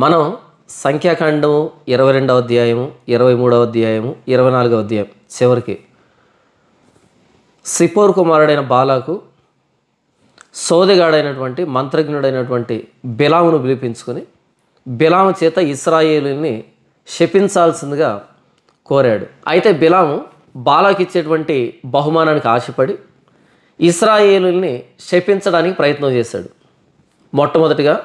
మనం సంఖ్యాకాండం ఇరవై రెండవ అధ్యాయము ఇరవై మూడవ అధ్యాయము ఇరవై నాలుగవ అధ్యాయం చివరికి సిపోర్ కుమారుడైన బాలాకు సోదగాడైనటువంటి మంత్రజ్ఞుడైనటువంటి బిలామును పిలిపించుకొని బిలాము చేత ఇస్రాయేలుని శపించాల్సిందిగా కోరాడు అయితే బిలాము బాలాకి ఇచ్చేటువంటి బహుమానానికి ఆశపడి ఇస్రాయేలుని శపించడానికి ప్రయత్నం చేశాడు మొట్టమొదటిగా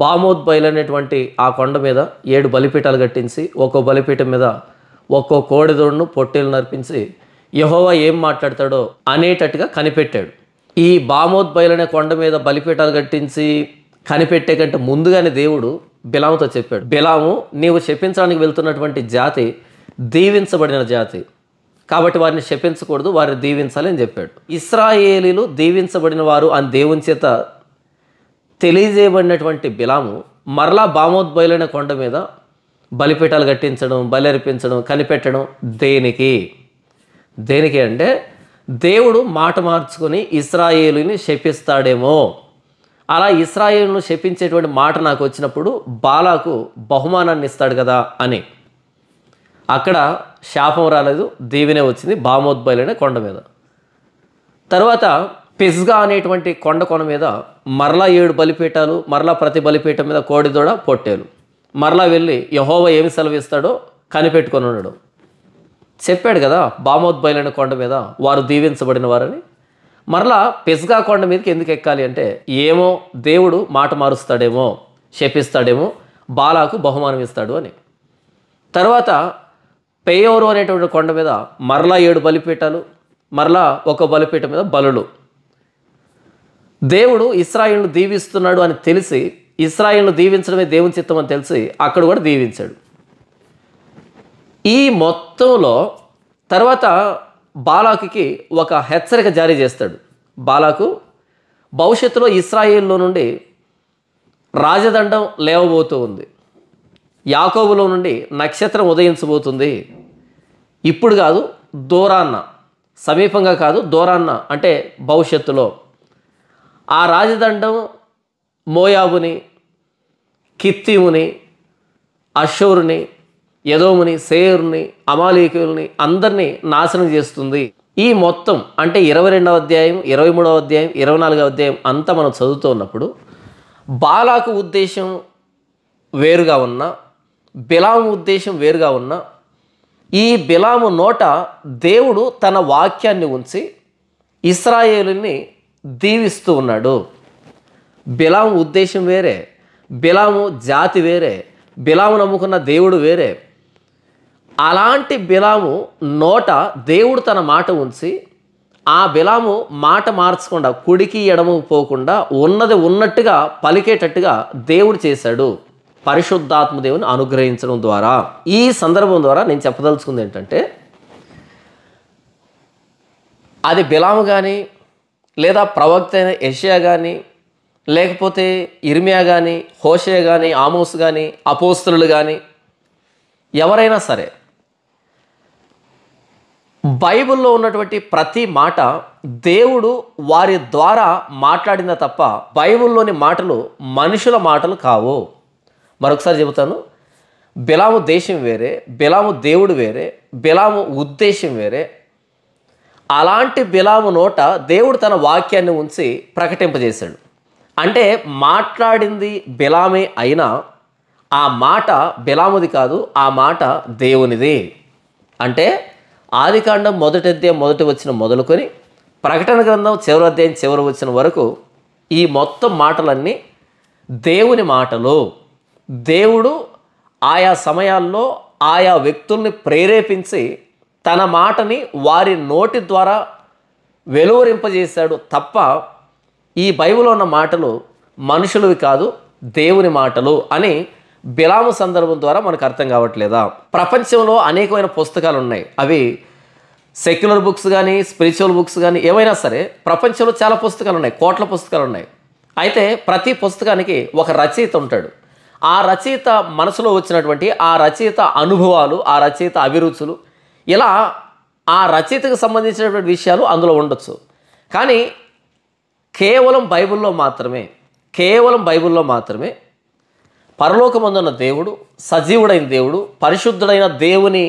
బామోద్ బయలు అనేటువంటి ఆ కొండ మీద ఏడు బలిపీఠాలు కట్టించి ఒక్కో బలిపీఠం మీద ఒక్కో కోడిదోడును పొట్టేలు నర్పించి యహోవా ఏం మాట్లాడతాడో అనేటట్టుగా కనిపెట్టాడు ఈ బామోద్ బయలు అనే కొండ మీద బలిపీఠాలు కట్టించి కనిపెట్టే కంటే ముందుగానే దేవుడు బిలాముతో చెప్పాడు బిలాము నీవు శపించడానికి వెళ్తున్నటువంటి జాతి దీవించబడిన జాతి కాబట్టి వారిని శపించకూడదు వారిని దీవించాలి అని చెప్పాడు ఇస్రాయేలీలు దీవించబడిన వారు అని దేవుని చేత తెలియజేయబడినటువంటి బిలాము మరలా బామోద్బయలైన కొండ మీద బలిపీఠాలు కట్టించడం బలర్పించడం కనిపెట్టడం దేనికి దేనికి అంటే దేవుడు మాట మార్చుకొని ఇస్రాయేలుని శపిస్తాడేమో అలా ఇస్రాయేల్ను శపించేటువంటి మాట నాకు వచ్చినప్పుడు బాలాకు బహుమానాన్ని ఇస్తాడు కదా అని అక్కడ శాపం రాలేదు దేవినే వచ్చింది బామోద్బయలైన కొండ మీద తర్వాత పిజ్గా అనేటువంటి కొండ కొన మీద మరలా ఏడు బలిపీఠాలు మరలా ప్రతి బలిపీఠం మీద కోడిదోడ పొట్టేలు మరలా వెళ్ళి యహోవ ఏమి సెలవిస్తాడో కనిపెట్టుకొని ఉండడం చెప్పాడు కదా బామోద్ బయలైన కొండ మీద వారు దీవించబడిన వారని మరలా పెస్గా కొండ మీదకి ఎందుకు ఎక్కాలి అంటే ఏమో దేవుడు మాట మారుస్తాడేమో శపిస్తాడేమో బాలాకు బహుమానం ఇస్తాడు అని తర్వాత పేయోరు అనేటువంటి కొండ మీద మరలా ఏడు బలిపీఠాలు మరలా ఒక బలిపీఠం మీద బలులు దేవుడు ఇస్రాయిల్ను దీవిస్తున్నాడు అని తెలిసి ఇస్రాయిల్ను దీవించడమే దేవుని చిత్తం అని తెలిసి అక్కడ కూడా దీవించాడు ఈ మొత్తంలో తర్వాత బాలాకి ఒక హెచ్చరిక జారీ చేస్తాడు బాలాకు భవిష్యత్తులో ఇస్రాయిల్లో నుండి రాజదండం లేవబోతూ ఉంది యాకోబులో నుండి నక్షత్రం ఉదయించబోతుంది ఇప్పుడు కాదు దూరాన్న సమీపంగా కాదు దూరాన్న అంటే భవిష్యత్తులో ఆ రాజదండం మోయాబుని కిత్తిముని అశోరుని యదోముని సేరుని అమాలీకుల్ని అందరినీ నాశనం చేస్తుంది ఈ మొత్తం అంటే ఇరవై రెండవ అధ్యాయం ఇరవై మూడవ అధ్యాయం ఇరవై నాలుగవ అధ్యాయం అంతా మనం చదువుతూ ఉన్నప్పుడు బాలాకు ఉద్దేశం వేరుగా ఉన్న బిలాము ఉద్దేశం వేరుగా ఉన్న ఈ బిలాము నోట దేవుడు తన వాక్యాన్ని ఉంచి ఇస్రాయేలుని దీవిస్తూ ఉన్నాడు బిలాము ఉద్దేశం వేరే బిలాము జాతి వేరే బిలాము నమ్ముకున్న దేవుడు వేరే అలాంటి బిలాము నోట దేవుడు తన మాట ఉంచి ఆ బిలాము మాట మార్చకుండా కుడికి ఎడము పోకుండా ఉన్నది ఉన్నట్టుగా పలికేటట్టుగా దేవుడు చేశాడు పరిశుద్ధాత్మ దేవుని అనుగ్రహించడం ద్వారా ఈ సందర్భం ద్వారా నేను చెప్పదలుచుకుంది ఏంటంటే అది బిలాము కానీ లేదా ప్రవక్త అయిన యషియా కానీ లేకపోతే ఇర్మియా కానీ హోషే కానీ ఆమోస్ కానీ అపోస్తులు కానీ ఎవరైనా సరే బైబిల్లో ఉన్నటువంటి ప్రతి మాట దేవుడు వారి ద్వారా మాట్లాడిన తప్ప బైబిల్లోని మాటలు మనుషుల మాటలు కావు మరొకసారి చెబుతాను బిలాము దేశం వేరే బిలాము దేవుడు వేరే బిలాము ఉద్దేశం వేరే అలాంటి బిలాము నోట దేవుడు తన వాక్యాన్ని ఉంచి ప్రకటింపజేశాడు అంటే మాట్లాడింది బిలామే అయినా ఆ మాట బిలాముది కాదు ఆ మాట దేవునిది అంటే ఆదికాండం మొదటి అధ్యాయం మొదటి వచ్చిన మొదలుకొని ప్రకటన గ్రంథం చివరి అధ్యాయం చివరి వచ్చిన వరకు ఈ మొత్తం మాటలన్నీ దేవుని మాటలు దేవుడు ఆయా సమయాల్లో ఆయా వ్యక్తుల్ని ప్రేరేపించి తన మాటని వారి నోటి ద్వారా వెలువరింపజేశాడు తప్ప ఈ బైబిల్ ఉన్న మాటలు మనుషులవి కాదు దేవుని మాటలు అని బిలాము సందర్భం ద్వారా మనకు అర్థం కావట్లేదా ప్రపంచంలో అనేకమైన పుస్తకాలు ఉన్నాయి అవి సెక్యులర్ బుక్స్ కానీ స్పిరిచువల్ బుక్స్ కానీ ఏవైనా సరే ప్రపంచంలో చాలా పుస్తకాలు ఉన్నాయి కోట్ల పుస్తకాలు ఉన్నాయి అయితే ప్రతి పుస్తకానికి ఒక రచయిత ఉంటాడు ఆ రచయిత మనసులో వచ్చినటువంటి ఆ రచయిత అనుభవాలు ఆ రచయిత అభిరుచులు ఇలా ఆ రచయితకు సంబంధించినటువంటి విషయాలు అందులో ఉండొచ్చు కానీ కేవలం బైబిల్లో మాత్రమే కేవలం బైబిల్లో మాత్రమే పరలోకమందున్న దేవుడు సజీవుడైన దేవుడు పరిశుద్ధుడైన దేవుని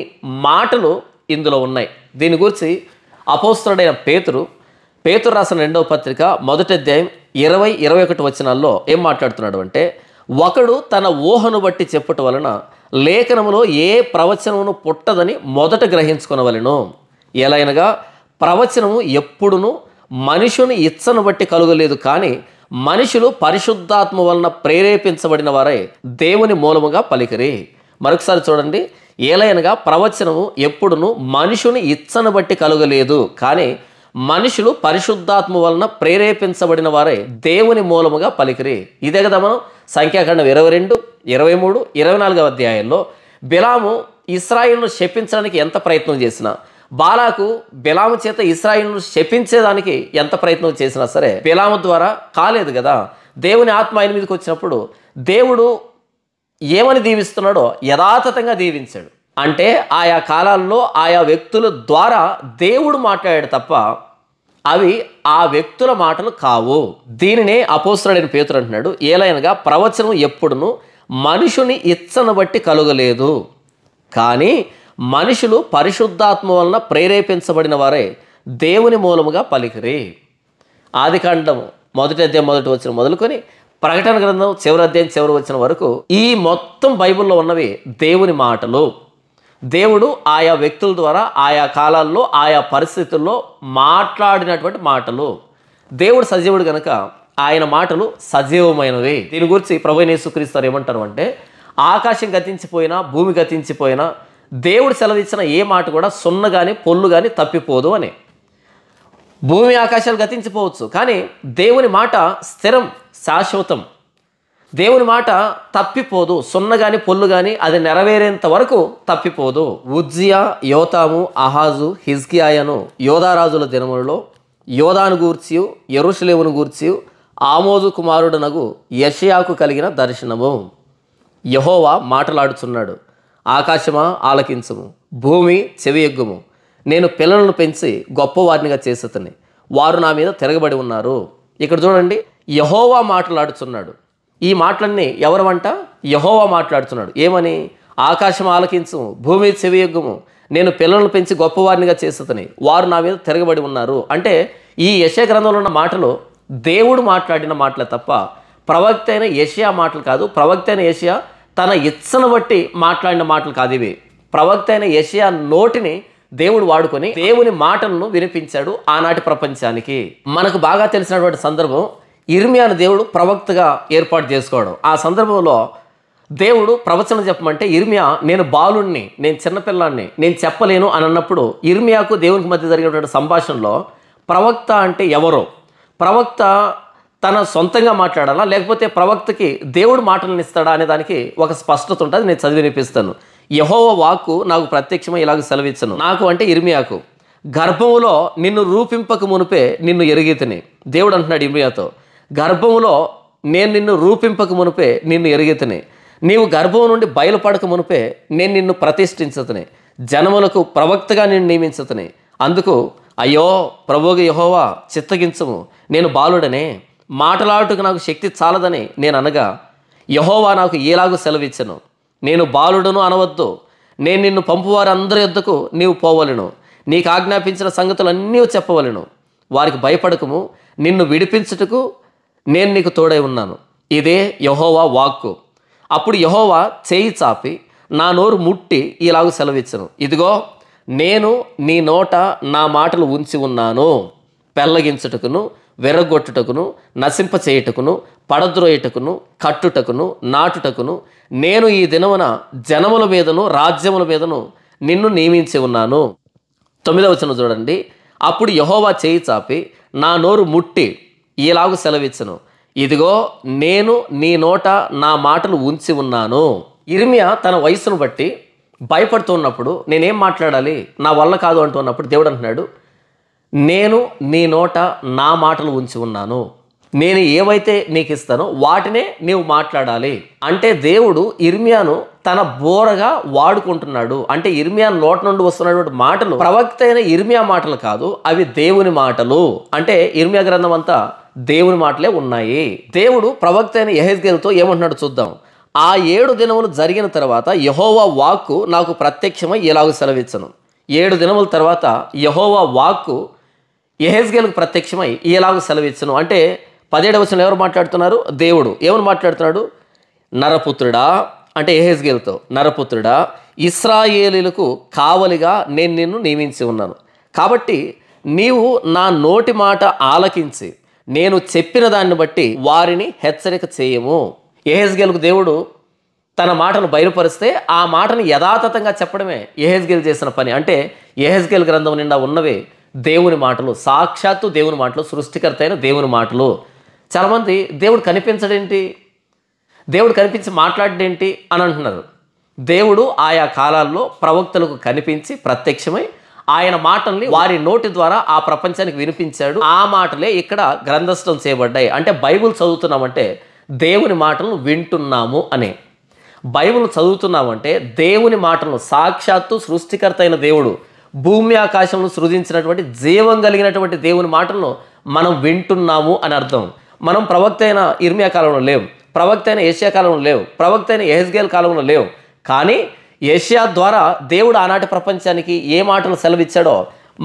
మాటలు ఇందులో ఉన్నాయి దీని గురించి అపోస్తుడైన పేతురు పేతురు రాసిన రెండవ పత్రిక మొదటి అధ్యాయం ఇరవై ఇరవై ఒకటి వచనాల్లో ఏం మాట్లాడుతున్నాడు అంటే ఒకడు తన ఊహను బట్టి చెప్పటం వలన లేఖనములో ఏ ప్రవచనమును పుట్టదని మొదట గ్రహించుకునవలను ఎలాగనగా ప్రవచనము ఎప్పుడునూ మనుషుని ఇచ్చను బట్టి కలుగలేదు కానీ మనుషులు పరిశుద్ధాత్మ వలన ప్రేరేపించబడిన వారే దేవుని మూలముగా పలికిరి మరొకసారి చూడండి ఏలైనగా ప్రవచనము ఎప్పుడును మనుషుని ఇచ్చను బట్టి కలుగలేదు కానీ మనుషులు పరిశుద్ధాత్మ వలన ప్రేరేపించబడిన వారే దేవుని మూలముగా పలికిరి ఇదే కదా మనం సంఖ్యాకాండం ఇరవై రెండు ఇరవై మూడు ఇరవై నాలుగవ అధ్యాయంలో బిలాము ఇస్రాయిల్ను శపించడానికి ఎంత ప్రయత్నం చేసినా బాలాకు బిలాము చేత ఇస్రాయిల్ను శపించేదానికి ఎంత ప్రయత్నం చేసినా సరే బిలాము ద్వారా కాలేదు కదా దేవుని ఆత్మ ఆయన మీదకి వచ్చినప్పుడు దేవుడు ఏమని దీవిస్తున్నాడో యథాతథంగా దీవించాడు అంటే ఆయా కాలాల్లో ఆయా వ్యక్తుల ద్వారా దేవుడు మాట్లాడాడు తప్ప అవి ఆ వ్యక్తుల మాటలు కావు దీనినే అపోసరడైన పేతురు అంటున్నాడు ఏలైనగా ప్రవచనం ఎప్పుడును మనుషుని ఇచ్చను బట్టి కలుగలేదు కానీ మనుషులు పరిశుద్ధాత్మ వలన ప్రేరేపించబడిన వారే దేవుని మూలముగా పలికిరి ఆది కాండము మొదటి అధ్యాయం మొదటి వచ్చిన మొదలుకొని ప్రకటన గ్రంథం చివరి అధ్యాయం చివరి వచ్చిన వరకు ఈ మొత్తం బైబిల్లో ఉన్నవి దేవుని మాటలు దేవుడు ఆయా వ్యక్తుల ద్వారా ఆయా కాలాల్లో ఆయా పరిస్థితుల్లో మాట్లాడినటువంటి మాటలు దేవుడు సజీవుడు కనుక ఆయన మాటలు సజీవమైనవి దీని గురించి ప్రభు నేసుక్రీస్తారు ఏమంటారు అంటే ఆకాశం గతించిపోయినా భూమి గతించిపోయినా దేవుడు సెలవిచ్చిన ఏ మాట కూడా సున్న కానీ పొల్లు కానీ తప్పిపోదు అని భూమి ఆకాశాలు గతించిపోవచ్చు కానీ దేవుని మాట స్థిరం శాశ్వతం దేవుని మాట తప్పిపోదు సున్న కానీ పొల్లు కానీ అది నెరవేరేంత వరకు తప్పిపోదు ఉజ్జియా యోతాము అహాజు హిజ్కియాయను యోధారాజుల దినములలో యోధాను గూర్చి ఎరుషులేవును గూర్చి ఆమోజు కుమారుడనగు యషయాకు కలిగిన దర్శనము యహోవా మాటలాడుచున్నాడు ఆకాశమా ఆలకించము భూమి చెవియెగ్గుము నేను పిల్లలను పెంచి గొప్పవారినిగా చేసేతని వారు నా మీద తిరగబడి ఉన్నారు ఇక్కడ చూడండి యహోవా మాట్లాడుచున్నాడు ఈ మాటలన్నీ ఎవరు వంట యహోవా మాట్లాడుతున్నాడు ఏమని ఆకాశం ఆలకించు భూమి చెవియొగ్గము నేను పిల్లలను పెంచి గొప్పవారినిగా చేస్తుందని వారు నా మీద తిరగబడి ఉన్నారు అంటే ఈ యశ గ్రంథంలో ఉన్న మాటలు దేవుడు మాట్లాడిన మాటలే తప్ప ప్రవక్త అయిన ఏషియా మాటలు కాదు ప్రవక్త అయిన ఏషియా తన ఇచ్చను బట్టి మాట్లాడిన మాటలు కాదు ఇవి ప్రవక్త అయిన ఏషియా నోటిని దేవుడు వాడుకొని దేవుని మాటలను వినిపించాడు ఆనాటి ప్రపంచానికి మనకు బాగా తెలిసినటువంటి సందర్భం ఇర్మియాను దేవుడు ప్రవక్తగా ఏర్పాటు చేసుకోవడం ఆ సందర్భంలో దేవుడు ప్రవచనం చెప్పమంటే ఇర్మియా నేను బాలుణ్ణి నేను చిన్నపిల్లాన్ని నేను చెప్పలేను అని అన్నప్పుడు ఇర్మియాకు దేవునికి మధ్య జరిగినటువంటి సంభాషణలో ప్రవక్త అంటే ఎవరో ప్రవక్త తన సొంతంగా మాట్లాడాలా లేకపోతే ప్రవక్తకి దేవుడు మాటలను ఇస్తాడా అనే దానికి ఒక స్పష్టత ఉంటుంది నేను చదివి వినిపిస్తాను యహోవ వాక్కు నాకు ప్రత్యక్షమై ఇలాగ సెలవిచ్చను నాకు అంటే ఇర్మియాకు గర్భములో నిన్ను రూపింపక మునిపే నిన్ను ఎరిగితని దేవుడు అంటున్నాడు ఇర్మియాతో గర్భములో నేను నిన్ను రూపింపక మునిపే నిన్ను ఎరిగితని నీవు గర్భం నుండి బయలుపడక మునిపే నేను నిన్ను ప్రతిష్ఠించతని జనములకు ప్రవక్తగా నిన్ను నియమించతని అందుకు అయ్యో ప్రభుగ యహోవా చిత్తగించము నేను బాలుడనే మాటలాడుటకు నాకు శక్తి చాలదని నేను అనగా యహోవా నాకు ఏలాగూ సెలవిచ్చను నేను బాలుడను అనవద్దు నేను నిన్ను పంపువారందరి యొద్దకు నీవు పోవలను నీకు ఆజ్ఞాపించిన సంగతులన్నీ చెప్పవలను వారికి భయపడకము నిన్ను విడిపించుటకు నేను నీకు తోడై ఉన్నాను ఇదే యహోవా వాక్కు అప్పుడు యహోవా చేయి చాపి నా నోరు ముట్టి ఇలాగ సెలవిచ్చను ఇదిగో నేను నీ నోట నా మాటలు ఉంచి ఉన్నాను పెల్లగించుటకును వెర్రగొట్టుటకును నశింప చేయుటకును పడద్రోయుటకును కట్టుటకును నాటుటకును నేను ఈ దినమున జనముల మీదను రాజ్యముల మీదను నిన్ను నియమించి ఉన్నాను తొమ్మిదవచనం చూడండి అప్పుడు యహోవా చేయి చాపి నా నోరు ముట్టి ఇలాగూ సెలవిచ్చను ఇదిగో నేను నీ నోట నా మాటలు ఉంచి ఉన్నాను ఇర్మియా తన వయసును బట్టి భయపడుతున్నప్పుడు నేనేం మాట్లాడాలి నా వల్ల కాదు అంటున్నప్పుడు దేవుడు అంటున్నాడు నేను నీ నోట నా మాటలు ఉంచి ఉన్నాను నేను ఏవైతే నీకు ఇస్తానో వాటినే నీవు మాట్లాడాలి అంటే దేవుడు ఇర్మియాను తన బోరగా వాడుకుంటున్నాడు అంటే ఇర్మియా నోట నుండి వస్తున్నటువంటి మాటలు ప్రవక్త అయిన ఇర్మియా మాటలు కాదు అవి దేవుని మాటలు అంటే ఇర్మియా గ్రంథం అంతా దేవుని మాటలే ఉన్నాయి దేవుడు ప్రవక్త అయిన యహెజ్గేల్తో ఏమంటున్నాడు చూద్దాం ఆ ఏడు దినములు జరిగిన తర్వాత యహోవా వాక్కు నాకు ప్రత్యక్షమై ఇలాగ సెలవిచ్చను ఏడు దినముల తర్వాత యహోవా వాక్కు యహెజ్గేల్కు ప్రత్యక్షమై ఇలాగ సెలవిచ్చను అంటే పదిహేడు వచ్చిన ఎవరు మాట్లాడుతున్నారు దేవుడు ఏమని మాట్లాడుతున్నాడు నరపుత్రుడా అంటే ఎహెజ్గేల్తో నరపుత్రుడా ఇస్రాయేలీలకు కావలిగా నేను నిన్ను నియమించి ఉన్నాను కాబట్టి నీవు నా నోటి మాట ఆలకించి నేను చెప్పిన దాన్ని బట్టి వారిని హెచ్చరిక చేయము ఎహెజ్గేల్కు దేవుడు తన మాటను బయలుపరిస్తే ఆ మాటను యథాతథంగా చెప్పడమే ఎహెజ్గేల్ చేసిన పని అంటే ఎహెజ్గేల్ గ్రంథం నిండా ఉన్నవి దేవుని మాటలు సాక్షాత్తు దేవుని మాటలు సృష్టికర్త అయిన దేవుని మాటలు చాలామంది దేవుడు కనిపించడేంటి దేవుడు కనిపించి మాట్లాడేంటి అని అంటున్నారు దేవుడు ఆయా కాలాల్లో ప్రవక్తలకు కనిపించి ప్రత్యక్షమై ఆయన మాటల్ని వారి నోటి ద్వారా ఆ ప్రపంచానికి వినిపించాడు ఆ మాటలే ఇక్కడ గ్రంథస్థం చేయబడ్డాయి అంటే బైబుల్ చదువుతున్నామంటే దేవుని మాటలను వింటున్నాము అనే బైబుల్ చదువుతున్నామంటే దేవుని మాటలను సాక్షాత్తు సృష్టికర్త అయిన దేవుడు భూమి ఆకాశంలో సృజించినటువంటి జీవం కలిగినటువంటి దేవుని మాటలను మనం వింటున్నాము అని అర్థం మనం ప్రవక్త అయిన ఇర్మియా కాలంలో లేవు ప్రవక్త అయిన ఏషియా కాలంలో లేవు ప్రవక్త అయిన ఎహెస్గేల్ కాలంలో లేవు కానీ ఏషియా ద్వారా దేవుడు ఆనాటి ప్రపంచానికి ఏ మాటలు సెలవిచ్చాడో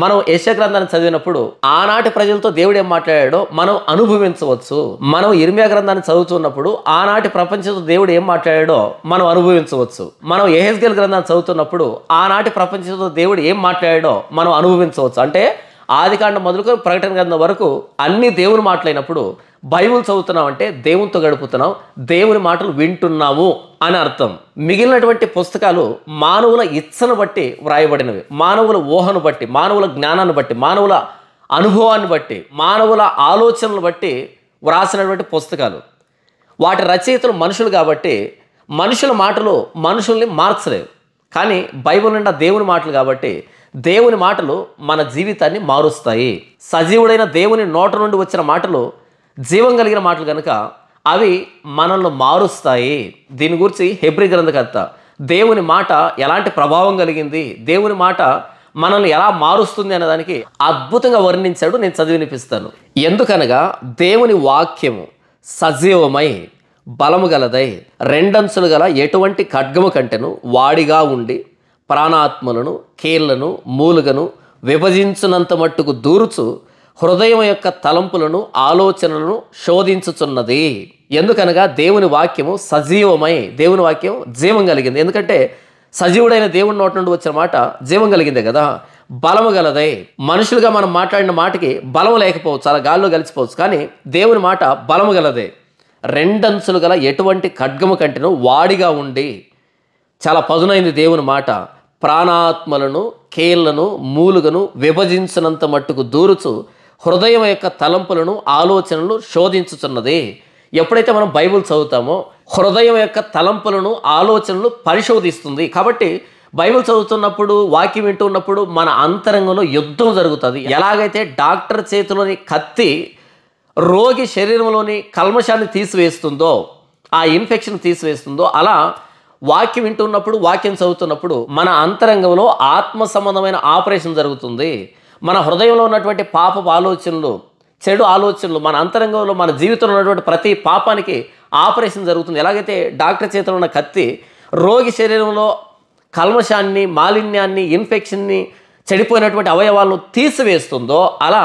మనం ఏషియా గ్రంథాన్ని చదివినప్పుడు ఆనాటి ప్రజలతో దేవుడు ఏం మాట్లాడాడో మనం అనుభవించవచ్చు మనం ఇర్మియా గ్రంథాన్ని చదువుతున్నప్పుడు ఆనాటి ప్రపంచంతో దేవుడు ఏం మాట్లాడాడో మనం అనుభవించవచ్చు మనం ఏహెస్గల్ గ్రంథాన్ని చదువుతున్నప్పుడు ఆనాటి ప్రపంచంతో దేవుడు ఏం మాట్లాడాడో మనం అనుభవించవచ్చు అంటే ఆదికాండం మొదలుకొని ప్రకటన గ్రంథం వరకు అన్ని దేవుని మాటలైనప్పుడు బైబుల్ చదువుతున్నాం అంటే దేవునితో గడుపుతున్నాం దేవుని మాటలు వింటున్నాము అని అర్థం మిగిలినటువంటి పుస్తకాలు మానవుల ఇచ్చను బట్టి వ్రాయబడినవి మానవుల ఊహను బట్టి మానవుల జ్ఞానాన్ని బట్టి మానవుల అనుభవాన్ని బట్టి మానవుల ఆలోచనలు బట్టి వ్రాసినటువంటి పుస్తకాలు వాటి రచయితలు మనుషులు కాబట్టి మనుషుల మాటలు మనుషుల్ని మార్చలేవు కానీ బైబిల్ నిండా దేవుని మాటలు కాబట్టి దేవుని మాటలు మన జీవితాన్ని మారుస్తాయి సజీవుడైన దేవుని నోట నుండి వచ్చిన మాటలు జీవం కలిగిన మాటలు కనుక అవి మనల్ని మారుస్తాయి దీని గురించి హెబ్రి గ్రంథకర్త దేవుని మాట ఎలాంటి ప్రభావం కలిగింది దేవుని మాట మనల్ని ఎలా మారుస్తుంది అనే దానికి అద్భుతంగా వర్ణించాడు నేను చదివినిపిస్తాను ఎందుకనగా దేవుని వాక్యము సజీవమై బలము గలదై రెండంచులు గల ఎటువంటి ఖడ్గము కంటెను వాడిగా ఉండి ప్రాణాత్మలను కీళ్లను మూలుగను విభజించినంత మట్టుకు దూరుచు హృదయం యొక్క తలంపులను ఆలోచనలను శోధించుచున్నది ఎందుకనగా దేవుని వాక్యము సజీవమై దేవుని వాక్యం జీవం కలిగింది ఎందుకంటే సజీవుడైన దేవుని నోటి నుండి వచ్చిన మాట జీవం కలిగిందే కదా బలము గలదై మనుషులుగా మనం మాట్లాడిన మాటకి బలం లేకపోవచ్చు అలా గాల్లో కలిసిపోవచ్చు కానీ దేవుని మాట బలము గలదే రెండంచులు గల ఎటువంటి ఖడ్గము కంటేను వాడిగా ఉండి చాలా పదునైంది దేవుని మాట ప్రాణాత్మలను కేళ్లను మూలుగను విభజించినంత మట్టుకు దూరుచు హృదయం యొక్క తలంపులను ఆలోచనలు శోధించుతున్నది ఎప్పుడైతే మనం బైబుల్ చదువుతామో హృదయం యొక్క తలంపులను ఆలోచనలు పరిశోధిస్తుంది కాబట్టి బైబిల్ చదువుతున్నప్పుడు వాక్యం వింటున్నప్పుడు మన అంతరంగంలో యుద్ధం జరుగుతుంది ఎలాగైతే డాక్టర్ చేతిలోని కత్తి రోగి శరీరంలోని కల్మషాన్ని తీసివేస్తుందో ఆ ఇన్ఫెక్షన్ తీసివేస్తుందో అలా వాక్యం వింటున్నప్పుడు వాక్యం చదువుతున్నప్పుడు మన అంతరంగంలో ఆత్మ సంబంధమైన ఆపరేషన్ జరుగుతుంది మన హృదయంలో ఉన్నటువంటి పాపపు ఆలోచనలు చెడు ఆలోచనలు మన అంతరంగంలో మన జీవితంలో ఉన్నటువంటి ప్రతి పాపానికి ఆపరేషన్ జరుగుతుంది ఎలాగైతే డాక్టర్ చేతిలో ఉన్న కత్తి రోగి శరీరంలో కల్మశాన్ని మాలిన్యాన్ని ఇన్ఫెక్షన్ని చెడిపోయినటువంటి అవయవాలను తీసివేస్తుందో అలా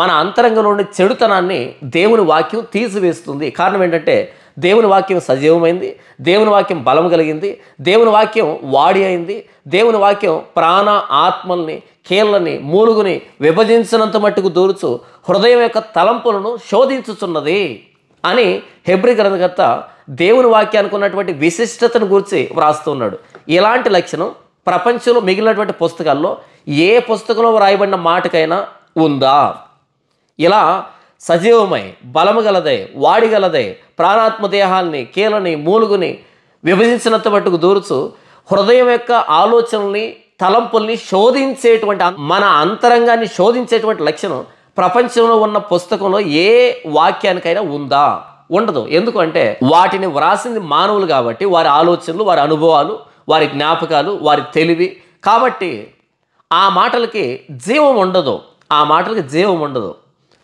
మన అంతరంగంలోని చెడుతనాన్ని దేవుని వాక్యం తీసివేస్తుంది కారణం ఏంటంటే దేవుని వాక్యం సజీవమైంది దేవుని వాక్యం బలం కలిగింది దేవుని వాక్యం వాడి అయింది దేవుని వాక్యం ప్రాణ ఆత్మల్ని కీళ్ళని మూలుగుని విభజించినంత మట్టుకు దూరుచు హృదయం యొక్క తలంపులను శోధించుచున్నది అని హెబ్రి గ్రంథకర్త దేవుని వాక్యానికి ఉన్నటువంటి విశిష్టతను గురించి వ్రాస్తున్నాడు ఇలాంటి లక్షణం ప్రపంచంలో మిగిలినటువంటి పుస్తకాల్లో ఏ పుస్తకంలో వ్రాయబడిన మాటకైనా ఉందా ఇలా సజీవమై బలము గలదై ప్రాణాత్మ ప్రాణాత్మదేహాల్ని కీలని మూలుగుని విభజించినంత మట్టుకు దూరుచు హృదయం యొక్క ఆలోచనల్ని తలంపుల్ని శోధించేటువంటి మన అంతరంగాన్ని శోధించేటువంటి లక్షణం ప్రపంచంలో ఉన్న పుస్తకంలో ఏ వాక్యానికైనా ఉందా ఉండదు ఎందుకంటే వాటిని వ్రాసింది మానవులు కాబట్టి వారి ఆలోచనలు వారి అనుభవాలు వారి జ్ఞాపకాలు వారి తెలివి కాబట్టి ఆ మాటలకి జీవం ఉండదు ఆ మాటలకి జీవం ఉండదు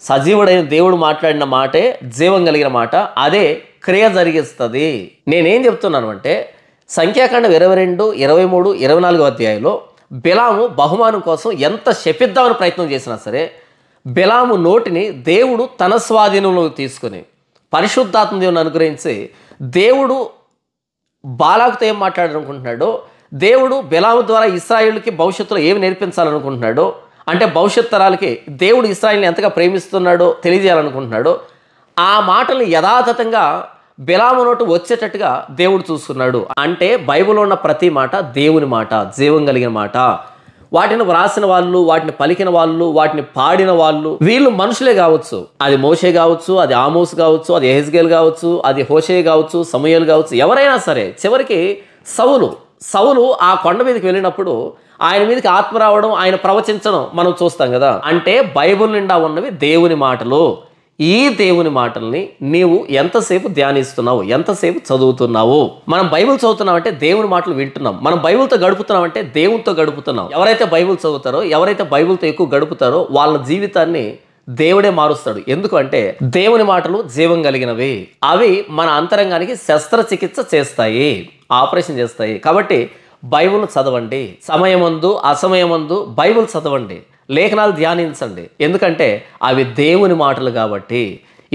సజీవుడైన దేవుడు మాట్లాడిన మాటే జీవం కలిగిన మాట అదే క్రియ జరిగిస్తుంది నేనేం చెప్తున్నాను అంటే సంఖ్యాకాండం ఇరవై రెండు ఇరవై మూడు ఇరవై నాలుగో అధ్యాయంలో బిలాము బహుమానం కోసం ఎంత శపిద్దామని ప్రయత్నం చేసినా సరే బిలాము నోటిని దేవుడు తన స్వాధీనంలో తీసుకుని పరిశుద్ధాత్మ దేవుని అనుగ్రహించి దేవుడు బాలాకుతో ఏం మాట్లాడాలనుకుంటున్నాడో దేవుడు బిలాము ద్వారా ఇస్రాయిల్కి భవిష్యత్తులో ఏమి నేర్పించాలనుకుంటున్నాడో అంటే భవిష్యత్ తరాలకి దేవుడు ఇస్రాయిల్ని ఎంతగా ప్రేమిస్తున్నాడో తెలియజేయాలనుకుంటున్నాడో ఆ మాటలు యథాతథంగా బిలాము నోటు వచ్చేటట్టుగా దేవుడు చూస్తున్నాడు అంటే బైబిల్లో ఉన్న ప్రతి మాట దేవుని మాట జీవం కలిగిన మాట వాటిని వ్రాసిన వాళ్ళు వాటిని పలికిన వాళ్ళు వాటిని పాడిన వాళ్ళు వీళ్ళు మనుషులే కావచ్చు అది మోషే కావచ్చు అది ఆమోస్ కావచ్చు అది ఎహెజ్గేల్ కావచ్చు అది హోషే కావచ్చు సమయలు కావచ్చు ఎవరైనా సరే చివరికి సవులు సవులు ఆ కొండ మీదకి వెళ్ళినప్పుడు ఆయన మీదకి ఆత్మ రావడం ఆయన ప్రవచించడం మనం చూస్తాం కదా అంటే బైబుల్ నిండా ఉన్నవి దేవుని మాటలు ఈ దేవుని మాటల్ని నీవు ఎంతసేపు ధ్యానిస్తున్నావు ఎంతసేపు చదువుతున్నావు మనం బైబుల్ చదువుతున్నాం అంటే దేవుని మాటలు వింటున్నాం మనం బైబుల్తో గడుపుతున్నాం అంటే దేవునితో గడుపుతున్నాం ఎవరైతే బైబుల్ చదువుతారో ఎవరైతే బైబుల్తో ఎక్కువ గడుపుతారో వాళ్ళ జీవితాన్ని దేవుడే మారుస్తాడు ఎందుకంటే దేవుని మాటలు జీవం కలిగినవి అవి మన అంతరంగానికి శస్త్రచికిత్స చేస్తాయి ఆపరేషన్ చేస్తాయి కాబట్టి బైబుల్ చదవండి సమయమందు అసమయమందు బైబుల్ చదవండి లేఖనాలు ధ్యానించండి ఎందుకంటే అవి దేవుని మాటలు కాబట్టి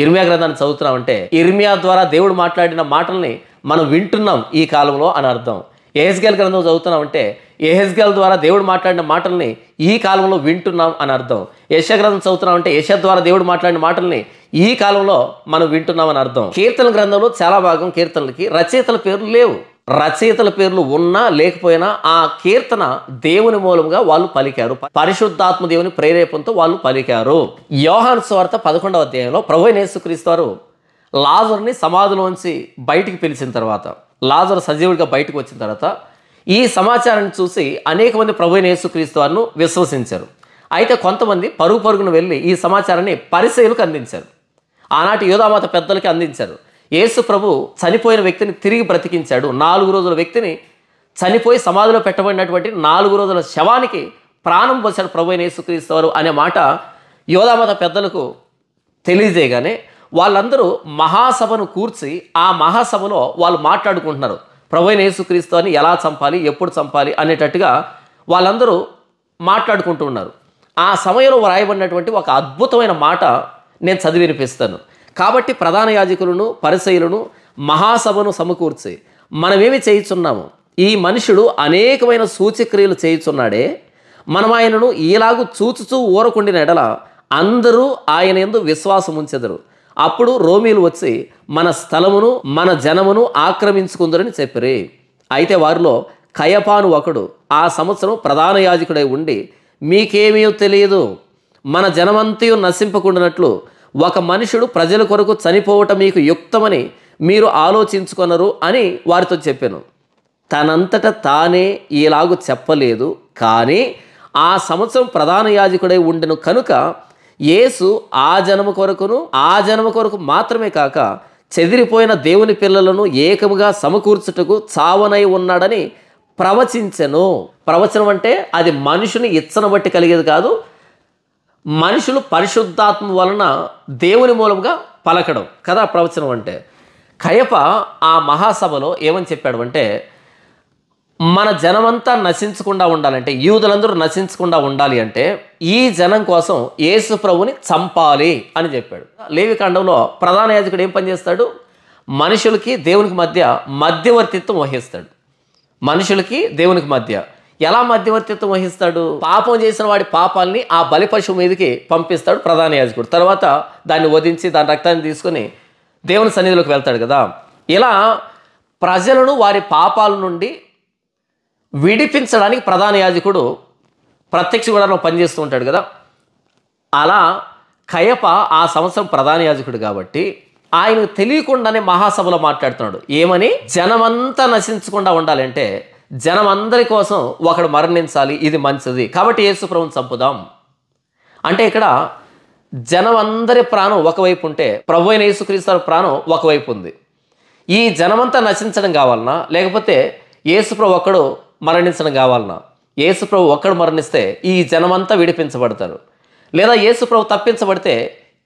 ఇర్మియా గ్రంథాన్ని చదువుతున్నామంటే ఇర్మియా ద్వారా దేవుడు మాట్లాడిన మాటల్ని మనం వింటున్నాం ఈ కాలంలో అని అర్థం ఏహెస్గేల్ గ్రంథం చదువుతున్నామంటే ఏహెస్గేల్ ద్వారా దేవుడు మాట్లాడిన మాటల్ని ఈ కాలంలో వింటున్నాం అని అర్థం యశ గ్రంథం అంటే యశ ద్వారా దేవుడు మాట్లాడిన మాటల్ని ఈ కాలంలో మనం వింటున్నాం అని అర్థం కీర్తన గ్రంథంలో చాలా భాగం కీర్తనలకి రచయితల పేర్లు లేవు రచయితల పేర్లు ఉన్నా లేకపోయినా ఆ కీర్తన దేవుని మూలంగా వాళ్ళు పలికారు పరిశుద్ధాత్మ దేవుని ప్రేరేపంతో వాళ్ళు పలికారు యోహాన్ స్వార్త పదకొండవ అధ్యాయంలో ప్రభు నేసుక్రీస్తు వారు లాజర్ని సమాధిలోంచి బయటికి పిలిచిన తర్వాత లాజర్ సజీవుడిగా బయటకు వచ్చిన తర్వాత ఈ సమాచారాన్ని చూసి అనేక మంది ప్రభు నేసుక్రీస్తు వారిను విశ్వసించారు అయితే కొంతమంది పరుగు పరుగును వెళ్ళి ఈ సమాచారాన్ని పరిశీలకు అందించారు ఆనాటి యోధామాత పెద్దలకి అందించారు యేసు ప్రభు చనిపోయిన వ్యక్తిని తిరిగి బ్రతికించాడు నాలుగు రోజుల వ్యక్తిని చనిపోయి సమాధిలో పెట్టబడినటువంటి నాలుగు రోజుల శవానికి ప్రాణం పోసాడు ప్రభు అయిన యేసుక్రీస్తు అనే మాట యోధామత పెద్దలకు తెలియజేయగానే వాళ్ళందరూ మహాసభను కూర్చి ఆ మహాసభలో వాళ్ళు మాట్లాడుకుంటున్నారు ప్రభు అయిన యేసుక్రీస్తు అని ఎలా చంపాలి ఎప్పుడు చంపాలి అనేటట్టుగా వాళ్ళందరూ మాట్లాడుకుంటూ ఉన్నారు ఆ సమయంలో వ్రాయబడినటువంటి ఒక అద్భుతమైన మాట నేను చదివినిపిస్తాను వినిపిస్తాను కాబట్టి ప్రధాన యాజకులను పరిసయులను మహాసభను సమకూర్చి మనమేమి చేయిచున్నాము ఈ మనుషుడు అనేకమైన సూచక్రియలు చేయుచున్నాడే మనం ఆయనను ఈలాగు చూచుచూ ఊరకుండిన ఎడల అందరూ ఆయన ఎందు విశ్వాసం ఉంచెదరు అప్పుడు రోమీలు వచ్చి మన స్థలమును మన జనమును ఆక్రమించుకుందరని చెప్పిరి అయితే వారిలో కయపాను ఒకడు ఆ సంవత్సరం ప్రధాన యాజకుడై ఉండి మీకేమీ తెలియదు మన జనమంతయు నశింపకుండానట్లు ఒక మనుషుడు ప్రజల కొరకు చనిపోవటం మీకు యుక్తమని మీరు ఆలోచించుకొనరు అని వారితో చెప్పాను తనంతట తానే ఇలాగు చెప్పలేదు కానీ ఆ సంవత్సరం ప్రధాన యాజకుడై ఉండెను కనుక యేసు ఆ జనమ కొరకును ఆ జనమ కొరకు మాత్రమే కాక చెదిరిపోయిన దేవుని పిల్లలను ఏకముగా సమకూర్చుటకు చావనై ఉన్నాడని ప్రవచించెను ప్రవచనం అంటే అది మనుషుని ఇచ్చన బట్టి కలిగేది కాదు మనుషులు పరిశుద్ధాత్మ వలన దేవుని మూలంగా పలకడం కదా ప్రవచనం అంటే కయప ఆ మహాసభలో ఏమని చెప్పాడు అంటే మన జనమంతా నశించకుండా ఉండాలంటే యూదులందరూ నశించకుండా ఉండాలి అంటే ఈ జనం కోసం యేసు ప్రభుని చంపాలి అని చెప్పాడు లేవికాండంలో ప్రధాన యాజకుడు ఏం పనిచేస్తాడు మనుషులకి దేవునికి మధ్య మధ్యవర్తిత్వం వహిస్తాడు మనుషులకి దేవునికి మధ్య ఎలా మధ్యవర్తిత్వం వహిస్తాడు పాపం చేసిన వాడి పాపాలని ఆ బలి పశువు మీదకి పంపిస్తాడు ప్రధాన యాజకుడు తర్వాత దాన్ని వధించి దాని రక్తాన్ని తీసుకొని దేవుని సన్నిధిలోకి వెళ్తాడు కదా ఇలా ప్రజలను వారి పాపాల నుండి విడిపించడానికి ప్రధాన యాజకుడు ప్రత్యక్ష కూడా పనిచేస్తూ ఉంటాడు కదా అలా కయప ఆ సంవత్సరం ప్రధాన యాజకుడు కాబట్టి ఆయనకు తెలియకుండానే మహాసభలో మాట్లాడుతున్నాడు ఏమని జనమంతా నశించకుండా ఉండాలంటే జనం అందరి కోసం ఒకడు మరణించాలి ఇది మంచిది కాబట్టి యేసుప్రభుని చంపుదాం అంటే ఇక్కడ జనం అందరి ప్రాణం ఒకవైపు ఉంటే ప్రభు అయిన యేసుక్రీస్తు ప్రాణం ఒకవైపు ఉంది ఈ జనమంతా నశించడం కావాలన్నా లేకపోతే యేసుప్రభు ఒక్కడు మరణించడం కావాలన్నా యేసుప్రభు ఒక్కడు మరణిస్తే ఈ జనమంతా విడిపించబడతారు లేదా యేసుప్రభు తప్పించబడితే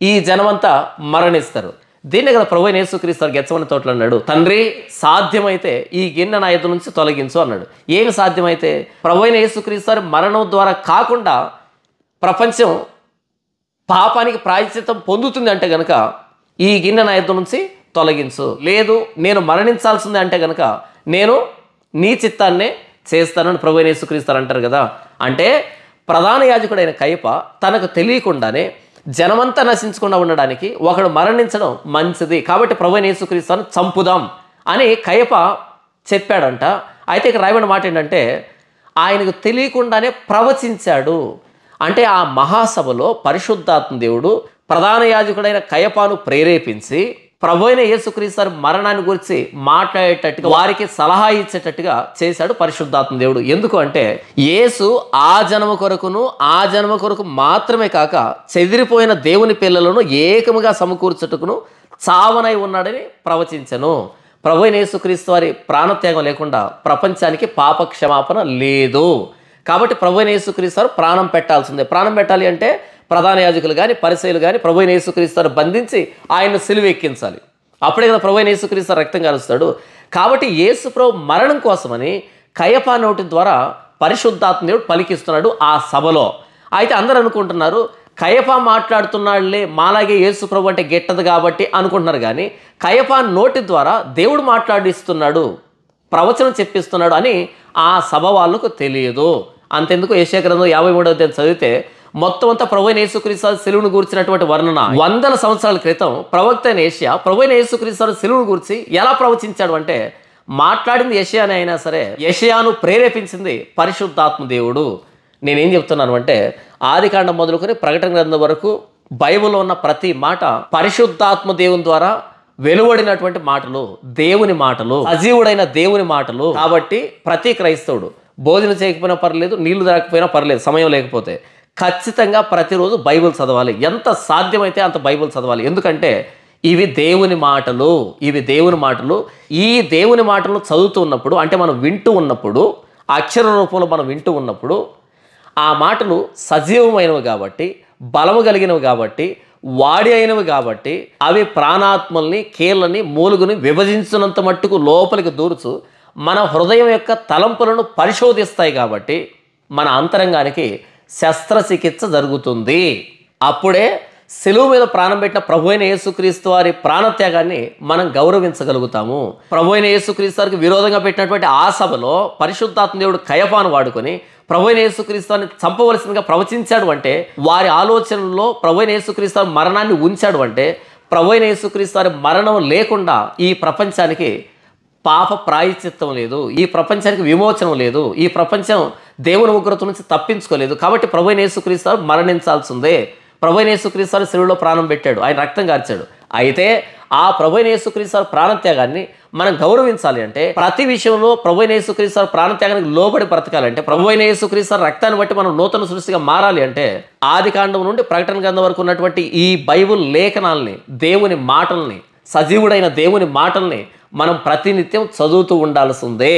ఈ జనమంతా మరణిస్తారు దీన్నే కదా ప్రభు యేసుక్రీస్తు గెచ్చమని తోటలు అన్నాడు తండ్రి సాధ్యమైతే ఈ గిన్నె నా ఎదురు నుంచి తొలగించు అన్నాడు ఏమి సాధ్యమైతే ప్రభు అయిన యేసుక్రీస్తు మరణం ద్వారా కాకుండా ప్రపంచం పాపానికి ప్రాయశ్చితం పొందుతుంది అంటే గనక ఈ గిన్నె నా ఎదురు నుంచి తొలగించు లేదు నేను మరణించాల్సింది అంటే గనక నేను నీ చిత్తాన్నే చేస్తానని ప్రభు యేసుక్రీస్తారు అంటారు కదా అంటే ప్రధాన యాజకుడైన కయప తనకు తెలియకుండానే జనమంతా నశించకుండా ఉండడానికి ఒకడు మరణించడం మంచిది కాబట్టి ప్రభు యేసుక్రీస్తుని చంపుదాం అని కయప చెప్పాడంట అయితే ఇక్కడ రాయబడిన మాట ఏంటంటే ఆయనకు తెలియకుండానే ప్రవచించాడు అంటే ఆ మహాసభలో పరిశుద్ధాత్మ దేవుడు ప్రధాన యాజకుడైన కయపాను ప్రేరేపించి ప్రభు అయిన యేసుక్రీస్తు మరణాన్ని గురించి మాట్లాడేటట్టుగా వారికి సలహా ఇచ్చేటట్టుగా చేశాడు పరిశుద్ధాత్మ దేవుడు ఎందుకు అంటే యేసు ఆ జన్మ కొరకును ఆ జన్మ కొరకు మాత్రమే కాక చెదిరిపోయిన దేవుని పిల్లలను ఏకముగా సమకూర్చుటకును చావనై ఉన్నాడని ప్రవచించను ప్రభు అయిన యేసుక్రీస్తు వారి ప్రాణత్యాగం లేకుండా ప్రపంచానికి పాప క్షమాపణ లేదు కాబట్టి ప్రభు అయిన యేసుక్రీస్తు ప్రాణం పెట్టాల్సిందే ప్రాణం పెట్టాలి అంటే ప్రధాన యాజకులు కానీ పరిసయలు కానీ ప్రభు యేసుక్రీస్తును బంధించి ఆయన సిలువెక్కించాలి అప్పుడే కదా ప్రభు యేసుక్రీస్తు రక్తం కలుస్తాడు కాబట్టి యేసు ప్రభు మరణం కోసమని కయపా నోటి ద్వారా పరిశుద్ధాత్మదేవుడు పలికిస్తున్నాడు ఆ సభలో అయితే అందరు అనుకుంటున్నారు కయపా మాట్లాడుతున్నాడులే మాలాగే యేసు ప్రభు అంటే గెట్టదు కాబట్టి అనుకుంటున్నారు కానీ కయపా నోటి ద్వారా దేవుడు మాట్లాడిస్తున్నాడు ప్రవచనం చెప్పిస్తున్నాడు అని ఆ సభ వాళ్ళకు తెలియదు అంతెందుకు యశగ్రంథం యాభై మూడో చదివితే మొత్తం అంతా ప్రభు యేసుక్రీస్తు సెలువును గురించినటువంటి వర్ణన వందల సంవత్సరాల క్రితం ప్రవక్త ఏషియా ప్రభు యేసుక్రీస్తు సెలువును గూర్చి ఎలా ప్రవచించాడు అంటే మాట్లాడింది యషియానే అయినా సరే యషియాను ప్రేరేపించింది పరిశుద్ధాత్మ దేవుడు నేనేం చెప్తున్నాను అంటే ఆదికాండం మొదలుకొని ప్రకటన గ్రంథం వరకు బైబిల్లో ఉన్న ప్రతి మాట పరిశుద్ధాత్మ దేవుని ద్వారా వెలువడినటువంటి మాటలు దేవుని మాటలు అజీవుడైన దేవుని మాటలు కాబట్టి ప్రతి క్రైస్తవుడు భోజనం చేయకపోయినా పర్లేదు నీళ్లు దాకపోయినా పర్లేదు సమయం లేకపోతే ఖచ్చితంగా ప్రతిరోజు బైబిల్ చదవాలి ఎంత సాధ్యమైతే అంత బైబిల్ చదవాలి ఎందుకంటే ఇవి దేవుని మాటలు ఇవి దేవుని మాటలు ఈ దేవుని మాటలు చదువుతూ ఉన్నప్పుడు అంటే మనం వింటూ ఉన్నప్పుడు అక్షర రూపంలో మనం వింటూ ఉన్నప్పుడు ఆ మాటలు సజీవమైనవి కాబట్టి బలము కలిగినవి కాబట్టి వాడి అయినవి కాబట్టి అవి ప్రాణాత్మల్ని కీళ్ళని మూలుగుని విభజించినంత మట్టుకు లోపలికి దూర్చు మన హృదయం యొక్క తలంపులను పరిశోధిస్తాయి కాబట్టి మన అంతరంగానికి శస్త్రచికిత్స జరుగుతుంది అప్పుడే సెలువు మీద ప్రాణం పెట్టిన ప్రభు అయిన యేసుక్రీస్తు వారి ప్రాణత్యాగాన్ని మనం గౌరవించగలుగుతాము ప్రభు అయిన యేసుక్రీస్తు వారికి విరోధంగా పెట్టినటువంటి ఆ సభలో పరిశుద్ధాత్మదేవుడు కయపాను వాడుకొని ప్రభు అయిన యేసుక్రీస్తు వారిని చంపవలసిందిగా ప్రవచించాడు అంటే వారి ఆలోచనలో ప్రభు అయిన యేసుక్రీస్తు వారి మరణాన్ని ఉంచాడు అంటే ప్రభు అయిన యేసుక్రీస్తు వారి మరణం లేకుండా ఈ ప్రపంచానికి పాప ప్రాయచిత్తం లేదు ఈ ప్రపంచానికి విమోచనం లేదు ఈ ప్రపంచం దేవుని ఉగ్రత నుంచి తప్పించుకోలేదు కాబట్టి ప్రభు నేసుక్రీస్తు మరణించాల్సిందే ప్రభు నేసుక్రీస్తు శిలువలో ప్రాణం పెట్టాడు ఆయన రక్తం గార్చాడు అయితే ఆ ప్రభు నేసుక్రీస్తు ప్రాణత్యాగాన్ని మనం గౌరవించాలి అంటే ప్రతి విషయంలో ప్రభు నేసుక్రీస్తు ప్రాణత్యాగానికి లోబడి బ్రతకాలంటే ప్రభు నేసుక్రీస్తు రక్తాన్ని బట్టి మనం నూతన సృష్టిగా మారాలి అంటే ఆది నుండి ప్రకటన గంధం వరకు ఉన్నటువంటి ఈ బైబుల్ లేఖనాల్ని దేవుని మాటల్ని సజీవుడైన దేవుని మాటల్ని మనం ప్రతినిత్యం చదువుతూ ఉండాల్సిందే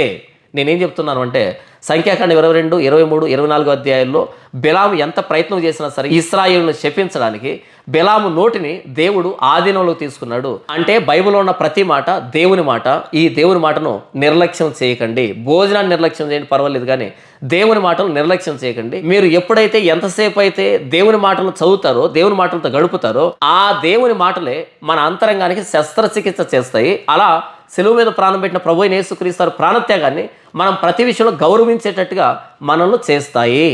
నేనేం చెప్తున్నాను అంటే సంఖ్యాకాండ ఇరవై రెండు ఇరవై మూడు ఇరవై నాలుగు అధ్యాయుల్లో బెలాం ఎంత ప్రయత్నం చేసినా సరే ఇస్రాయిల్ను శపించడానికి బెలాము నోటిని దేవుడు ఆధీనంలో తీసుకున్నాడు అంటే బైబిల్లో ఉన్న ప్రతి మాట దేవుని మాట ఈ దేవుని మాటను నిర్లక్ష్యం చేయకండి భోజనాన్ని నిర్లక్ష్యం చేయండి పర్వాలేదు కానీ దేవుని మాటను నిర్లక్ష్యం చేయకండి మీరు ఎప్పుడైతే ఎంతసేపు అయితే దేవుని మాటలు చదువుతారో దేవుని మాటలతో గడుపుతారో ఆ దేవుని మాటలే మన అంతరంగానికి శస్త్రచికిత్స చేస్తాయి అలా సెలువు మీద ప్రాణం పెట్టిన ప్రభు నేసుక్రీస్తారు ప్రాణత్యాగాన్ని మనం ప్రతి విషయంలో గౌరవించేటట్టుగా మనల్ని చేస్తాయి